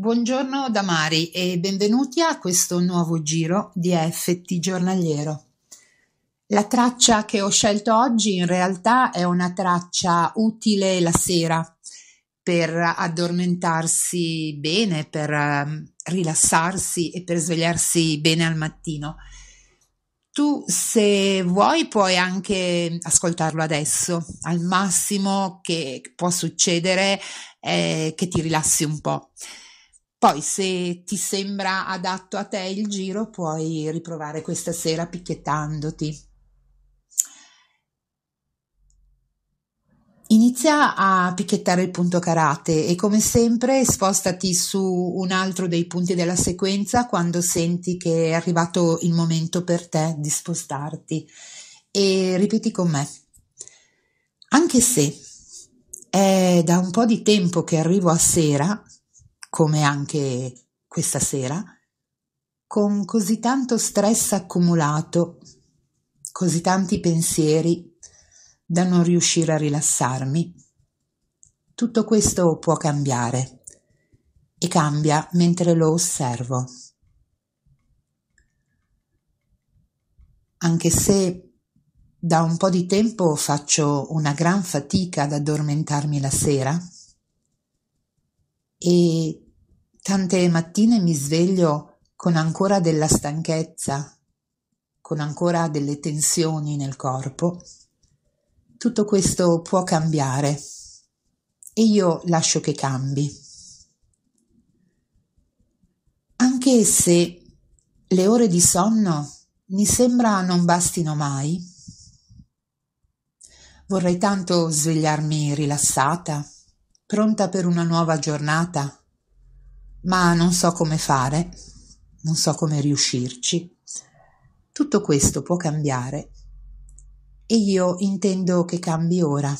Buongiorno da Mari e benvenuti a questo nuovo giro di FT giornaliero. La traccia che ho scelto oggi in realtà è una traccia utile la sera per addormentarsi bene, per ehm, rilassarsi e per svegliarsi bene al mattino. Tu se vuoi puoi anche ascoltarlo adesso, al massimo che può succedere è che ti rilassi un po'. Poi se ti sembra adatto a te il giro puoi riprovare questa sera picchiettandoti. Inizia a picchiettare il punto karate e come sempre spostati su un altro dei punti della sequenza quando senti che è arrivato il momento per te di spostarti e ripeti con me. Anche se è da un po' di tempo che arrivo a sera, come anche questa sera, con così tanto stress accumulato, così tanti pensieri da non riuscire a rilassarmi. Tutto questo può cambiare e cambia mentre lo osservo. Anche se da un po' di tempo faccio una gran fatica ad addormentarmi la sera e Tante mattine mi sveglio con ancora della stanchezza, con ancora delle tensioni nel corpo. Tutto questo può cambiare e io lascio che cambi. Anche se le ore di sonno mi sembra non bastino mai, vorrei tanto svegliarmi rilassata, pronta per una nuova giornata ma non so come fare, non so come riuscirci. Tutto questo può cambiare e io intendo che cambi ora,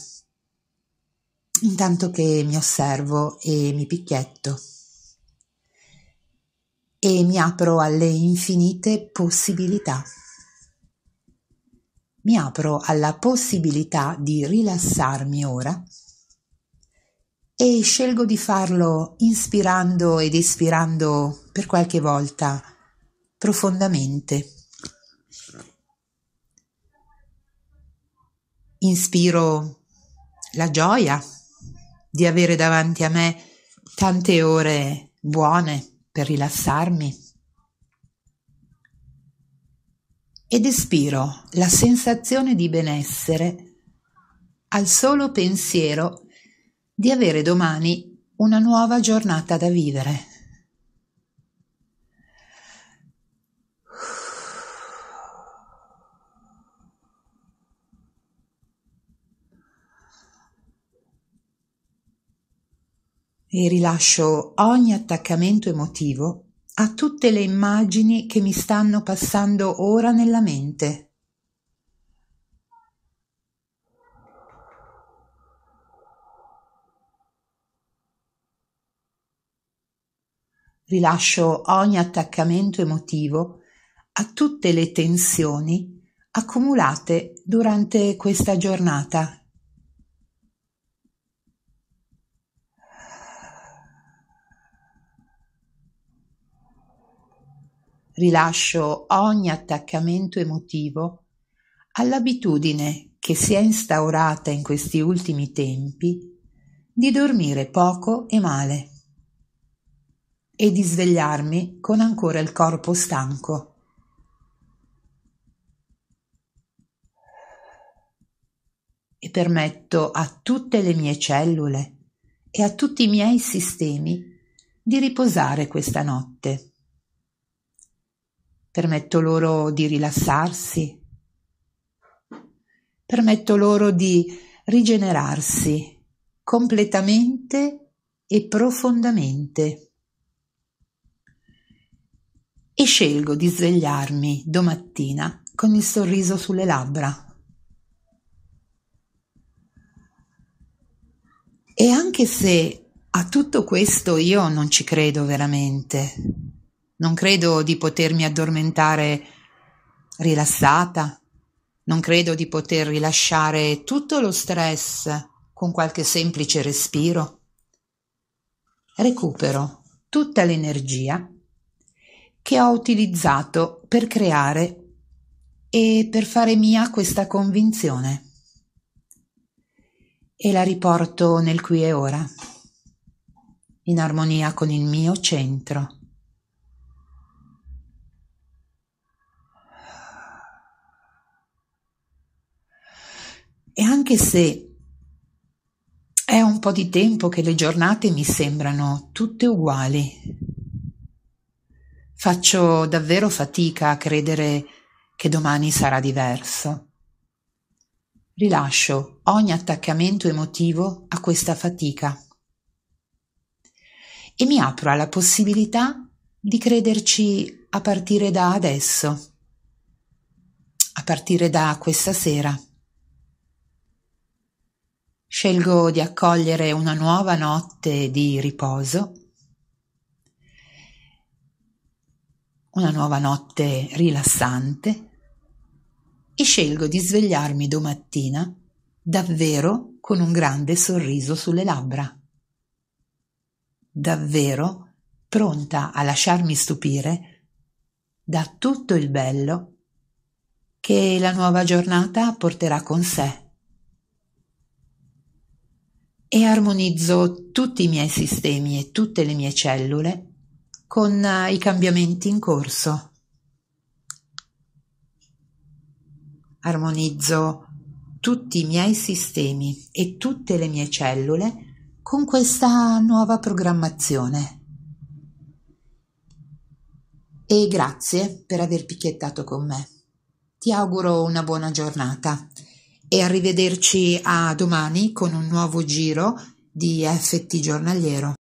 intanto che mi osservo e mi picchietto e mi apro alle infinite possibilità. Mi apro alla possibilità di rilassarmi ora e scelgo di farlo inspirando ed espirando per qualche volta profondamente. Inspiro la gioia di avere davanti a me tante ore buone per rilassarmi ed espiro la sensazione di benessere al solo pensiero di avere domani una nuova giornata da vivere. E rilascio ogni attaccamento emotivo a tutte le immagini che mi stanno passando ora nella mente. rilascio ogni attaccamento emotivo a tutte le tensioni accumulate durante questa giornata. Rilascio ogni attaccamento emotivo all'abitudine che si è instaurata in questi ultimi tempi di dormire poco e male e di svegliarmi con ancora il corpo stanco. E permetto a tutte le mie cellule e a tutti i miei sistemi di riposare questa notte. Permetto loro di rilassarsi. Permetto loro di rigenerarsi completamente e profondamente e scelgo di svegliarmi domattina con il sorriso sulle labbra. E anche se a tutto questo io non ci credo veramente, non credo di potermi addormentare rilassata, non credo di poter rilasciare tutto lo stress con qualche semplice respiro. Recupero tutta l'energia che ho utilizzato per creare e per fare mia questa convinzione. E la riporto nel qui e ora, in armonia con il mio centro. E anche se è un po' di tempo che le giornate mi sembrano tutte uguali, Faccio davvero fatica a credere che domani sarà diverso. Rilascio ogni attaccamento emotivo a questa fatica e mi apro alla possibilità di crederci a partire da adesso, a partire da questa sera. Scelgo di accogliere una nuova notte di riposo una nuova notte rilassante e scelgo di svegliarmi domattina davvero con un grande sorriso sulle labbra. Davvero pronta a lasciarmi stupire da tutto il bello che la nuova giornata porterà con sé. E armonizzo tutti i miei sistemi e tutte le mie cellule con eh, i cambiamenti in corso. Armonizzo tutti i miei sistemi e tutte le mie cellule con questa nuova programmazione. E grazie per aver picchiettato con me. Ti auguro una buona giornata e arrivederci a domani con un nuovo giro di FT giornaliero.